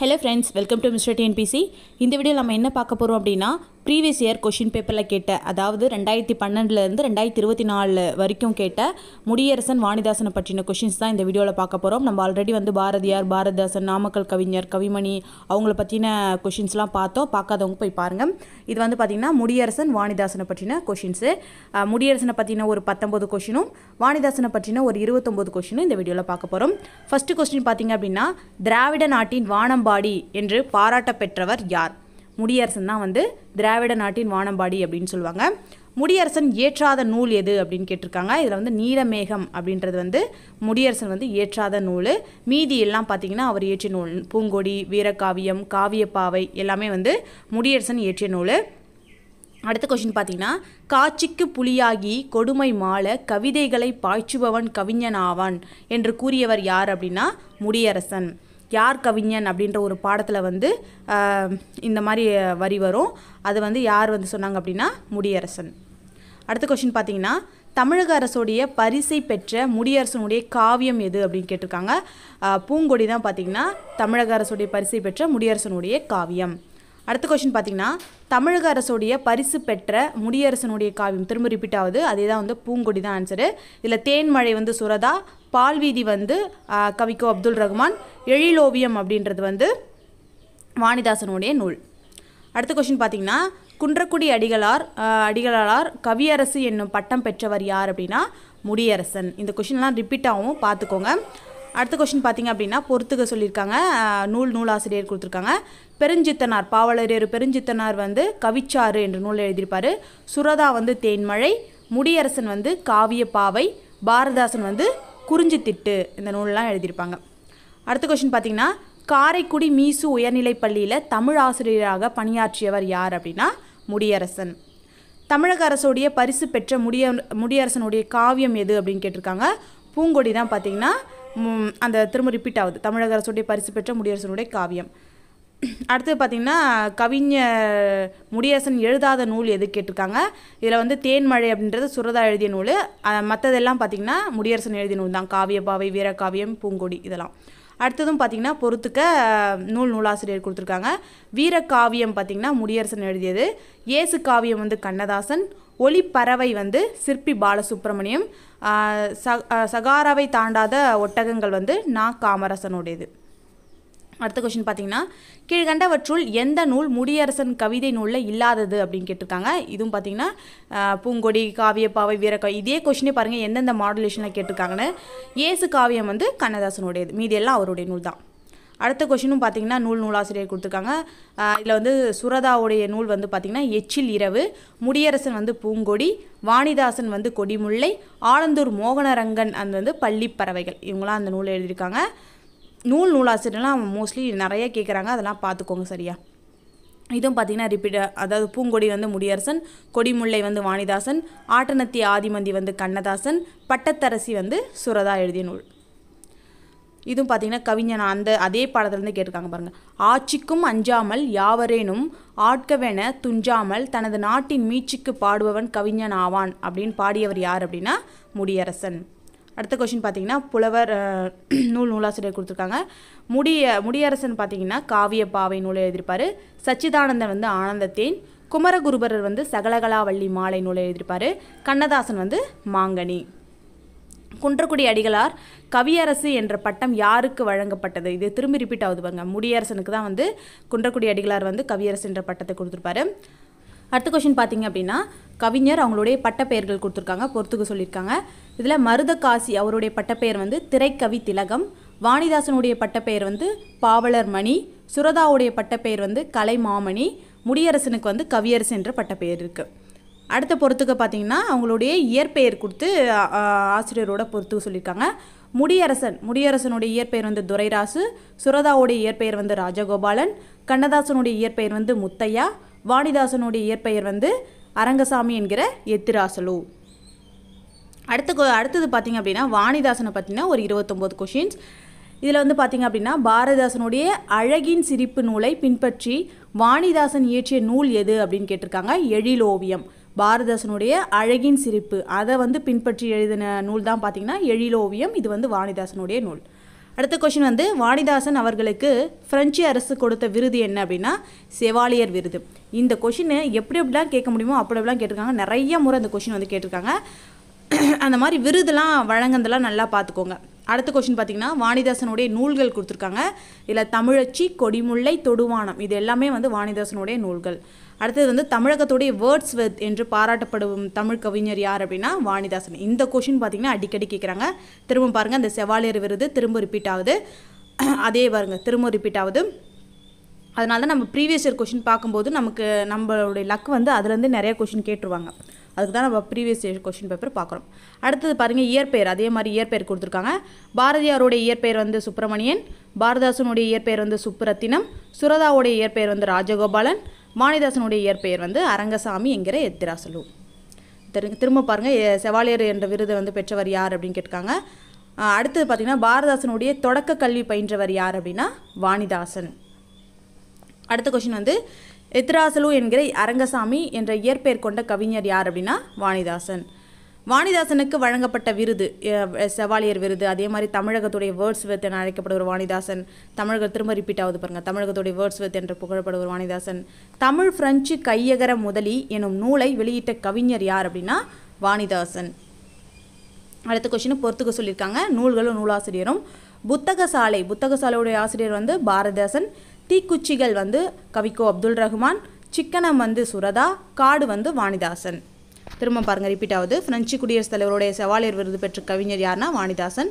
hello friends welcome to mister TNPC இந்த video நம்ம என்ன பார்க்க போகிறோம் அப்படின்னா ப்ரீவியஸ் இயர் கொஷின் பேப்பரில் கேட்ட அதாவது ரெண்டாயிரத்தி பன்னெண்டுலேருந்து ரெண்டாயிரத்தி இருபத்தி நாலு வரைக்கும் கேட்ட முடியரசன் வாணிதாசனை பற்றின கொஷின்ஸ் தான் இந்த வீடியோவில் பார்க்க போகிறோம் நம்ம ஆல்ரெடி வந்து பாரதியார் பாரதிதாசன் நாமக்கல் கவிஞர் கவிமணி அவங்கள பற்றின கொஷின்ஸ்லாம் பார்த்தோம் பார்க்காதவங்க போய் பாருங்கள் இது வந்து பார்த்திங்கன்னா முடியரசன் வாணிதாசனை பற்றின கொஷின்ஸு முடியரசனை பற்றின ஒரு பத்தொம்பது கொஷினும் வாணிதாசனை பற்றின ஒரு இருபத்தொம்போது கொஷினும் இந்த வீடியோவில் பார்க்க போகிறோம் ஃபஸ்ட்டு கொஸ்டின் பார்த்திங்க அப்படின்னா திராவிட நாட்டின் வானம்பாடி என்று பாராட்ட பெற்றவர் யார் முடியரசன் தான் வந்து திராவிட நாட்டின் வானம்பாடி அப்படின்னு சொல்லுவாங்க முடியரசன் இயற்றாத நூல் எது அப்படின்னு கேட்டிருக்காங்க இதில் வந்து நீலமேகம் அப்படின்றது வந்து முடியரசன் வந்து இயற்றாத நூல் மீதி எல்லாம் பார்த்தீங்கன்னா அவர் இயற்றிய நூல் பூங்கொடி வீரகாவியம் காவியப்பாவை எல்லாமே வந்து முடியரசன் இயற்றிய நூல் அடுத்த கொஷின் பார்த்தீங்கன்னா காட்சிக்கு புலியாகி கொடுமை மால கவிதைகளை பாய்ச்சுபவன் கவிஞனாவான் என்று கூறியவர் யார் அப்படின்னா முடியரசன் யார் கவிஞன் அப்படின்ற ஒரு பாடத்தில் வந்து இந்த மாதிரி வரி வரும் அது வந்து யார் வந்து சொன்னாங்க அப்படின்னா முடியரசன் அடுத்த கொஷின் பார்த்தீங்கன்னா தமிழக அரசுடைய பரிசை பெற்ற முடியரசனுடைய காவியம் எது அப்படின்னு கேட்டிருக்காங்க பூங்கொடி தான் பார்த்தீங்கன்னா தமிழக அரசுடைய பரிசை பெற்ற முடியரசனுடைய காவியம் அடுத்த கொஷின் பார்த்தீங்கன்னா தமிழக அரசுடைய பரிசு பெற்ற முடியரசனுடைய காவியம் திரும்ப ரிப்பீட் ஆகுது அதே தான் வந்து பூங்கொடி தான் ஆன்சரு இதில் தேன்மழை வந்து சுரதா பால்வீதி வந்து கவிக்கோ அப்துல் ரஹ்மான் எழிலோவியம் அப்படின்றது வந்து வாணிதாசனுடைய நூல் அடுத்த கொஷின் பார்த்தீங்கன்னா குன்றக்குடி அடிகளார் அடிகளார் கவியரசு என்னும் பட்டம் பெற்றவர் யார் அப்படின்னா முடியரசன் இந்த கொஷின்லாம் ரிப்பீட் ஆகும் பார்த்துக்கோங்க அடுத்த கொஷின் பார்த்தீங்க அப்படின்னா பொறுத்துக்க சொல்லியிருக்காங்க நூல் நூலாசிரியர் கொடுத்துருக்காங்க பெருஞ்சித்தனார் பாவலரேறு பெருஞ்சித்தனார் வந்து கவிச்சாறு என்ற நூல் எழுதியிருப்பார் சுரதா வந்து தேன்மழை முடியரசன் வந்து காவிய பாவை பாரதாசன் வந்து குறிஞ்சித்திட்டு இந்த நூல்லாம் எழுதியிருப்பாங்க அடுத்த கொஷின் பார்த்தீங்கன்னா காரைக்குடி மீசு உயர்நிலைப் பள்ளியில் தமிழ் ஆசிரியராக பணியாற்றியவர் யார் அப்படின்னா முடியரசன் தமிழக அரசுடைய பரிசு பெற்ற முடிய முடியரசனுடைய காவியம் எது அப்படின்னு கேட்டிருக்காங்க பூங்கொடி தான் பார்த்தீங்கன்னா அந்த திரும்ப ரிப்பீட் ஆகுது தமிழக அரசுடைய பரிசு பெற்ற முடியரசனுடைய காவியம் அடுத்தது பார்த்திங்கன்னா கவிஞர் முடியரசன் எழுதாத நூல் எது கேட்டிருக்காங்க இதில் வந்து தேன்மழை அப்படின்றது சுரதா எழுதிய நூல் மற்றதெல்லாம் பார்த்திங்கன்னா முடியரசன் எழுதிய நூல் தான் காவியபாவை வீரகாவியம் பூங்கொடி இதெல்லாம் அடுத்ததும் பார்த்திங்கன்னா பொறுத்துக்க நூல் நூலாசிரியர் கொடுத்துருக்காங்க காவியம் பார்த்திங்கன்னா முடியரசன் எழுதியது இயேசு காவியம் வந்து கண்ணதாசன் ஒளிப்பறவை வந்து சிற்பி பாலசுப்ரமணியம் சகாராவை தாண்டாத ஒட்டகங்கள் வந்து நா காமரசனுடையது அடுத்த கொஷின் பார்த்தீங்கன்னா கீழ்கண்டவற்றுள் எந்த நூல் முடியரசன் கவிதை நூலில் இல்லாதது அப்படின்னு கேட்டிருக்காங்க இதுவும் பார்த்தீங்கன்னா பூங்கொடி காவியப்பாவை வீரக்க இதே கொஷினே பாருங்கள் எந்தெந்த மாடுலேஷனில் கேட்டிருக்காங்கன்னு ஏசு காவியம் வந்து கண்ணதாசனுடையது மீதியெல்லாம் அவருடைய நூல் தான் அடுத்த கொஷினும் பார்த்தீங்கன்னா நூல் நூலாசிரியர் கொடுத்துருக்காங்க இதில் வந்து சுரதாவுடைய நூல் வந்து பார்த்திங்கன்னா எச்சில் இரவு முடியரசன் வந்து பூங்கொடி வாணிதாசன் வந்து கொடிமுல்லை ஆலந்தூர் மோகனரங்கன் அந்த வந்து பள்ளி பறவைகள் இவங்களாம் அந்த நூலை எழுதியிருக்காங்க நூல் நூலாசிரியர்லாம் மோஸ்ட்லி நிறைய கேட்குறாங்க அதெல்லாம் பார்த்துக்கோங்க சரியா இதுவும் பார்த்திங்கன்னா ரிப்பீட் அதாவது பூங்கொடி வந்து முடியரசன் கொடிமுல்லை வந்து வாணிதாசன் ஆட்டனத்தி ஆதிமந்தி வந்து கண்ணதாசன் பட்டத்தரசி வந்து சுரதா எழுதிய நூல் இதுவும் பார்த்தீங்கன்னா கவிஞன் அந்த அதே பாடத்துலேருந்து கேட்டிருக்காங்க பாருங்கள் ஆட்சிக்கும் அஞ்சாமல் யாவரேனும் ஆட்கவென துஞ்சாமல் தனது நாட்டின் மீட்சிக்கு பாடுபவன் கவிஞன் ஆவான் அப்படின்னு பாடியவர் யார் அப்படின்னா முடியரசன் அடுத்த கொஷின் பார்த்தீங்கன்னா புலவர் நூல் நூலாசிரியர் கொடுத்துருக்காங்க முடிய முடியரசன் பார்த்தீங்கன்னா காவிய பாவை நூலை எழுதியிருப்பார் சச்சிதானந்தன் வந்து ஆனந்தத்தேன் குமரகுருபரர் வந்து சகலகலாவள்ளி மாலை நூலை எழுதியிருப்பார் கண்ணதாசன் வந்து மாங்கனி குன்றக்குடி அடிகளார் கவியரசு என்ற பட்டம் யாருக்கு வழங்கப்பட்டது இது திரும்பி ரிப்பீட் ஆகுது பாங்க முடியரசனுக்கு தான் வந்து குன்றக்குடி அடிகளார் வந்து கவியரசு என்ற பட்டத்தை கொடுத்துருப்பாரு அடுத்த கொஷின் பார்த்தீங்க அப்படின்னா கவிஞர் அவங்களுடைய பட்டப்பெயர்கள் கொடுத்துருக்காங்க பொறுத்துக்கு சொல்லியிருக்காங்க இதில் மருதகாசி அவருடைய பட்டப்பெயர் வந்து திரைக்கவி திலகம் வாணிதாசனுடைய பட்டப்பெயர் வந்து பாவலர் மணி சுரதாவுடைய பட்டப்பெயர் வந்து கலை மாமணி முடியரசனுக்கு வந்து கவியரசு என்ற பட்டப்பெயர் இருக்குது அடுத்த பொறுத்துக்க பார்த்தீங்கன்னா அவங்களுடைய இயற்பெயர் கொடுத்து ஆசிரியரோட பொறுத்துக்க சொல்லியிருக்காங்க முடியரசன் முடியரசனுடைய இயற்பெயர் வந்து துரைராசு சுரதாவுடைய இயற்பெயர் வந்து ராஜகோபாலன் கண்ணதாசனுடைய இயற்பெயர் வந்து முத்தையா வாணிதாசனுடைய இயற்பெயர் வந்து அரங்கசாமி என்கிற எத்திராசலு அடுத்து அடுத்தது பார்த்திங்க அப்படின்னா வாணிதாசனை பார்த்திங்கன்னா ஒரு இருபத்தொம்போது கொஷின்ஸ் இதில் வந்து பார்த்திங்க அப்படின்னா பாரதிதாசனுடைய அழகின் சிரிப்பு நூலை பின்பற்றி வாணிதாசன் இயற்றிய நூல் எது அப்படின்னு கேட்டிருக்காங்க எழிலோவியம் பாரதிதாசனுடைய அழகின் சிரிப்பு அதை வந்து பின்பற்றி எழுதின நூல் தான் பார்த்திங்கன்னா எழிலோவியம் இது வந்து வாணிதாசனுடைய நூல் அடுத்த கொஷின் வந்து வாணிதாசன் அவர்களுக்கு ஃப்ரெஞ்சு அரசு கொடுத்த விருது என்ன அப்படின்னா செவாலியர் விருது இந்த கொஷின் எப்படி எப்படிலாம் கேட்க முடியுமோ அப்படி எப்படிலாம் கேட்டிருக்காங்க நிறைய முறை அந்த கொஷின் வந்து கேட்டிருக்காங்க அந்த மாதிரி விருதுலாம் வழங்குனதெல்லாம் நல்லா பார்த்துக்கோங்க அடுத்த கொஷின் பார்த்தீங்கன்னா வாணிதாசனுடைய நூல்கள் கொடுத்துருக்காங்க இதில் தமிழச்சி கொடிமுல்லை தொடுவானம் இது எல்லாமே வந்து வாணிதாசனுடைய நூல்கள் அடுத்தது வந்து தமிழகத்துடைய வேர்ட்ஸ் வித் என்று பாராட்டப்படும் தமிழ் கவிஞர் யார் அப்படின்னா வாணிதாசன் இந்த கொஷின் பார்த்திங்கன்னா அடிக்கடி கேட்குறாங்க திரும்ப பாருங்கள் அந்த செவாலியர் விருது திரும்ப ரிப்பீட் ஆகுது அதே பாருங்கள் திரும்ப ரிப்பீட் ஆகுது அதனால தான் நம்ம ப்ரீவியஸ் இயர் கொஷின் பார்க்கும்போது நமக்கு நம்மளுடைய லக் வந்து அதுலேருந்து நிறைய கொஷின் கேட்டுருவாங்க அதுக்கு தான் நம்ம ப்ரீவியஸ் இயர் கொஷின் பேப்பர் பார்க்குறோம் அடுத்தது பாருங்கள் இயற்பெயர் அதே மாதிரி இயற்பெயர் கொடுத்துருக்காங்க பாரதியாருடைய இயற்பெயர் வந்து சுப்பிரமணியன் பாரதாசனுடைய இயற்பெயர் வந்து சுப்புரத்தினம் சுரதாவுடைய இயற்பெயர் வந்து ராஜகோபாலன் மாணிதாசனுடைய இயற்பெயர் வந்து அரங்கசாமி என்கிற எத்திராசலு திரு திரும்ப பாருங்கள் செவாலியர் என்ற விருதை வந்து பெற்றவர் யார் அப்படின்னு கேட்டிருக்காங்க அடுத்தது பார்த்திங்கன்னா பாரதாசனுடைய தொடக்க கல்வி பயின்றவர் யார் அப்படின்னா வாணிதாசன் அடுத்த கொஷின் வந்து எத்திராசலு என்கிற அரங்கசாமி என்ற இயற்பெயர் கொண்ட கவிஞர் யார் அப்படின்னா வாணிதாசன் வாணிதாசனுக்கு வழங்கப்பட்ட விருது செவாலியர் விருது அதே மாதிரி தமிழகத்துடைய வேர்ட்ஸ் வித் என அழைக்கப்படுவர் வாணிதாசன் தமிழக திரும்ப ரிப்பீட் ஆகுது பாருங்கள் தமிழகத்துடைய வேர்ட்ஸ் வித் என்று புகழப்படுவர் வாணிதாசன் தமிழ் பிரெஞ்சு கையகர முதலி எனும் நூலை வெளியிட்ட கவிஞர் யார் அப்படின்னா வாணிதாசன் அடுத்த கொஷின் பொறுத்துக்க சொல்லியிருக்காங்க நூல்களும் நூலாசிரியரும் புத்தக சாலை புத்தக சாலையுடைய ஆசிரியர் வந்து பாரதாசன் தீக்குச்சிகள் வந்து கவிக்கோ அப்துல் ரஹ்மான் சிக்கனம் வந்து சுரதா காடு வந்து வாணிதாசன் திரும்ப பாருங்கள் ரிப்பீட் ஆகுது ஃப்ரெஞ்சு குடியரசுத் தலைவருடைய செவாலியர் விருது பெற்ற கவிஞர் யார்னா வாணிதாசன்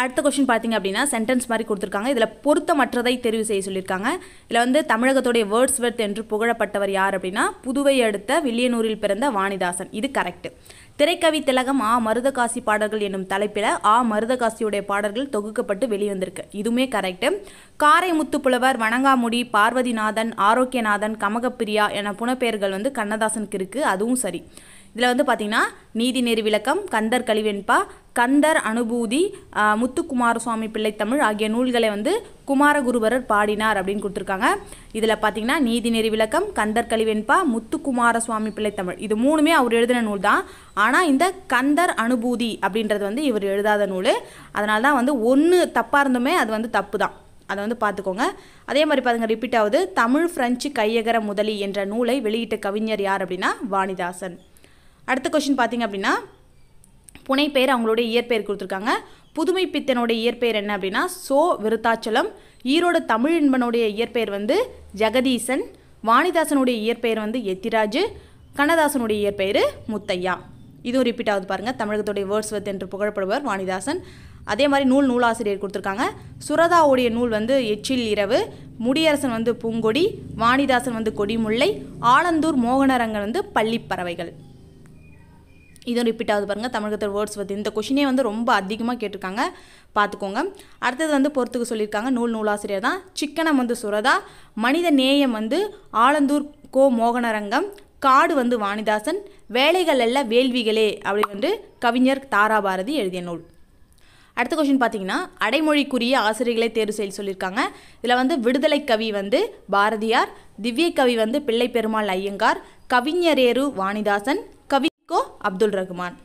அடுத்த கொஷின் பார்த்தீங்க அப்படின்னா சென்டென்ஸ் மாதிரி கொடுத்துருக்காங்க இதில் பொருத்தமற்றதை தெரிவு செய்ய சொல்லியிருக்காங்க இதில் வந்து தமிழகத்துடைய வேர்ட்ஸ் வெர்த் என்று புகழப்பட்டவர் யார் அப்படின்னா புதுவை அடுத்த வில்லியனூரில் பிறந்த வாணிதாசன் இது கரெக்டு திரைக்கவி திலகம் ஆ மருதகாசி பாடல்கள் எனும் தலைப்பில் ஆ மருதகாசியுடைய பாடல்கள் தொகுக்கப்பட்டு வெளிவந்திருக்கு இதுவுமே கரெக்டு காரை புலவர் வணங்காமுடி பார்வதிநாதன் ஆரோக்கியநாதன் கமகப்பிரியா என புனப்பெயர்கள் வந்து கண்ணதாசனுக்கு இருக்குது அதுவும் சரி இதில் வந்து பார்த்தீங்கன்னா நீதி நெறி விளக்கம் கந்தர் கழிவெண்பா கந்தர் அனுபூதி முத்துக்குமார சுவாமி பிள்ளை தமிழ் ஆகிய நூல்களை வந்து குமாரகுருபரர் பாடினார் அப்படின்னு கொடுத்துருக்காங்க இதில் பார்த்தீங்கன்னா நீதி நெறி விளக்கம் கந்தர் கழிவெண்பா முத்துக்குமார சுவாமி பிள்ளை தமிழ் இது மூணுமே அவர் எழுதின நூல் தான் ஆனால் இந்த கந்தர் அனுபூதி அப்படின்றது வந்து இவர் எழுதாத நூல் அதனால தான் வந்து ஒன்று தப்பாக இருந்துமே அது வந்து தப்பு தான் அதை வந்து பார்த்துக்கோங்க அதே மாதிரி பாருங்க ரிப்பீட் ஆகுது தமிழ் பிரெஞ்சு கையகர முதலி என்ற நூலை வெளியிட்ட கவிஞர் யார் அப்படின்னா வாணிதாசன் அடுத்த கொஷின் பார்த்தீங்க அப்படின்னா புனை பெயர் அவங்களுடைய இயற்பெயர் கொடுத்துருக்காங்க புதுமை பித்தனுடைய இயற்பெயர் என்ன அப்படின்னா சோ விருத்தாச்சலம் ஈரோடு தமிழ் என்பனுடைய இயற்பெயர் வந்து ஜெகதீசன் வாணிதாசனுடைய இயற்பெயர் வந்து எத்திராஜு கண்ணதாசனுடைய இயற்பெயர் முத்தையா இதுவும் ரிப்பீட் ஆகுது பாருங்கள் தமிழகத்துடைய வேர்ட்ஸ் வத் என்று புகழப்படுவர் வாணிதாசன் அதே மாதிரி நூல் நூலாசிரியர் கொடுத்துருக்காங்க சுரதாவுடைய நூல் வந்து எச்சில் இரவு முடியரசன் வந்து பூங்கொடி வாணிதாசன் வந்து கொடிமுல்லை ஆலந்தூர் மோகனரங்கன் வந்து பள்ளிப்பறவைகள் இதுவும் ரிப்பீட் ஆகுது பாருங்கள் தமிழகத்தோட வேர்ட்ஸ் வந்து இந்த கொஷினே வந்து ரொம்ப அதிகமாக கேட்டிருக்காங்க பார்த்துக்கோங்க அடுத்தது வந்து பொறுத்துக்கு சொல்லியிருக்காங்க நூல் நூலாசிரியர் தான் சிக்கனம் வந்து சுரதா மனித நேயம் வந்து ஆலந்தூர் கோ மோகனரங்கம் காடு வந்து வாணிதாசன் வேலைகள் எல்லாம் வேள்விகளே அப்படின்னு கவிஞர் தாராபாரதி எழுதிய நூல் அடுத்த கொஷின் பார்த்தீங்கன்னா அடைமொழிக்குரிய ஆசிரியர்களை தேர்வு செய்ய சொல்லியிருக்காங்க இதில் வந்து விடுதலை கவி வந்து பாரதியார் திவ்ய கவி வந்து பிள்ளை பெருமாள் ஐயங்கார் கவிஞரேரு வாணிதாசன் கவி கோ அப்துல் ரஹ்மான்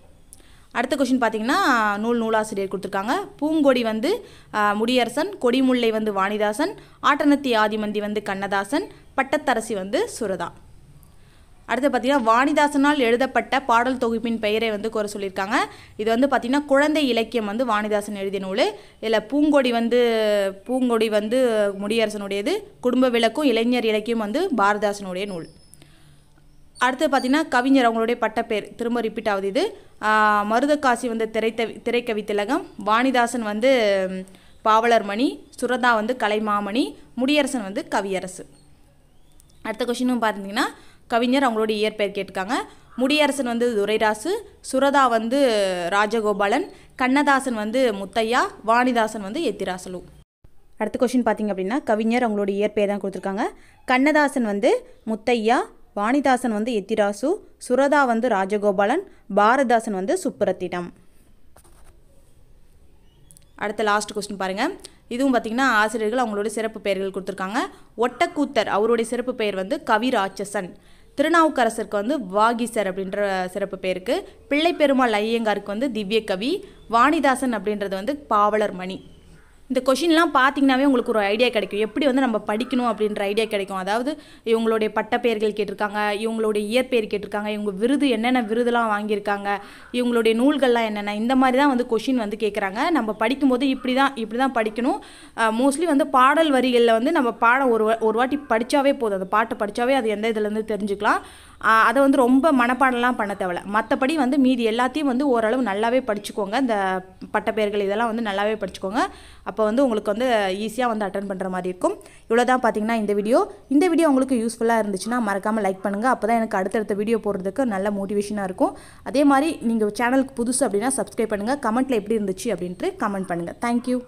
அடுத்த கொஷின் பார்த்தீங்கன்னா நூல் நூலாசிரியர் கொடுத்துருக்காங்க பூங்கொடி வந்து முடியரசன் கொடிமுல்லை வந்து வாணிதாசன் ஆட்டனத்தி ஆதிமந்தி வந்து கண்ணதாசன் பட்டத்தரசி வந்து சுரதா அடுத்து பார்த்தீங்கன்னா வாணிதாசனால் எழுதப்பட்ட பாடல் தொகுப்பின் பெயரை வந்து கூற சொல்லியிருக்காங்க இது வந்து பார்த்திங்கன்னா குழந்தை இலக்கியம் வந்து வாணிதாசன் எழுதிய நூல் இதில் பூங்கொடி வந்து பூங்கொடி வந்து முடியரசனுடையது குடும்ப விளக்கும் இளைஞர் இலக்கியம் வந்து பாரதாசனுடைய நூல் அடுத்து பார்த்தீங்கன்னா கவிஞர் அவங்களுடைய பட்டப்பேர் திரும்ப ரிப்பீட் ஆகுது இது மருதக்காசி வந்து திரைத்தவி திரைக்கவி திலகம் வாணிதாசன் வந்து பாவலர் மணி சுரதா வந்து கலைமாமணி முடியரசன் வந்து கவியரசு அடுத்த கொஷினும் பார்த்தீங்கன்னா கவிஞர் அவங்களுடைய இயற்பெயர் கேட்டிருக்காங்க முடியரசன் வந்து துரைராசு சுரதா வந்து ராஜகோபாலன் கண்ணதாசன் வந்து முத்தையா வாணிதாசன் வந்து எத்திராசலு அடுத்த கொஷின் பார்த்தீங்க அப்படின்னா கவிஞர் அவங்களுடைய இயற்பெயர் தான் கொடுத்துருக்காங்க கண்ணதாசன் வந்து முத்தையா வாணிதாசன் வந்து எத்திராசு சுரதா வந்து ராஜகோபாலன் பாரதாசன் வந்து சுப்பிரத்திடம் அடுத்த லாஸ்ட் கொஸ்டின் பாருங்கள் இதுவும் பார்த்திங்கன்னா ஆசிரியர்கள் அவங்களுடைய சிறப்பு பெயர்கள் கொடுத்துருக்காங்க ஒட்டக்கூத்தர் அவருடைய சிறப்பு பெயர் வந்து கவிராட்சசன் திருநாவுக்கரசருக்கு வந்து வாகிசர் அப்படின்ற சிறப்பு பெயருக்கு பிள்ளை பெருமாள் ஐயங்காருக்கு வந்து திவ்யகவி வாணிதாசன் அப்படின்றது வந்து பாவலர் மணி இந்த கொஷின்லாம் பார்த்தீங்கனாவே உங்களுக்கு ஒரு ஐடியா கிடைக்கும் எப்படி வந்து நம்ம படிக்கணும் அப்படின்ற ஐடியா கிடைக்கும் அதாவது இவங்களுடைய பட்டப்பெயர்கள் கேட்டிருக்காங்க இவங்களுடைய இயற்பெயர் கேட்டிருக்காங்க இவங்க விருது என்னென்ன விருதுலாம் வாங்கியிருக்காங்க இவங்களுடைய நூல்கள்லாம் என்னென்ன இந்த மாதிரி தான் வந்து கொஷின் வந்து கேட்குறாங்க நம்ம படிக்கும்போது இப்படி தான் இப்படி தான் படிக்கணும் மோஸ்ட்லி வந்து பாடல் வரிகளில் வந்து நம்ம பாடம் ஒரு ஒரு வாட்டி படித்தாவே போதும் அந்த பாட்டை படித்தாவே அது எந்த இதுலேருந்து தெரிஞ்சுக்கலாம் அதை வந்து ரொம்ப மனப்பாடலாம் பண்ண தேவை மற்றபடி வந்து மீதி எல்லாத்தையும் வந்து ஓரளவு நல்லாவே படிச்சுக்கோங்க இந்த பட்டப்பேர்கள் இதெல்லாம் வந்து நல்லாவே படிச்சுக்கோங்க அப்போ வந்து உங்களுக்கு வந்து ஈஸியாக வந்து அட்டன் பண்ணுற மாதிரி இருக்கும் இவ்வளோ தான் பார்த்தீங்கன்னா இந்த வீடியோ இந்த வீடியோ உங்களுக்கு யூஸ்ஃபுல்லாக இருந்துச்சுன்னா மறக்காமல் லைக் பண்ணுங்கள் அப்போ தான் எனக்கு அடுத்தடுத்த வீடியோ போடுறதுக்கு நல்ல மோட்டிவேஷனாக இருக்கும் அதே மாதிரி நீங்கள் சேனலுக்கு புதுசு அப்படின்னா சப்ஸ்கிரைப் பண்ணுங்கள் கமெண்ட்டில் எப்படி இருந்துச்சு அப்படின்ட்டு கமெண்ட் பண்ணுங்கள் தேங்க்யூ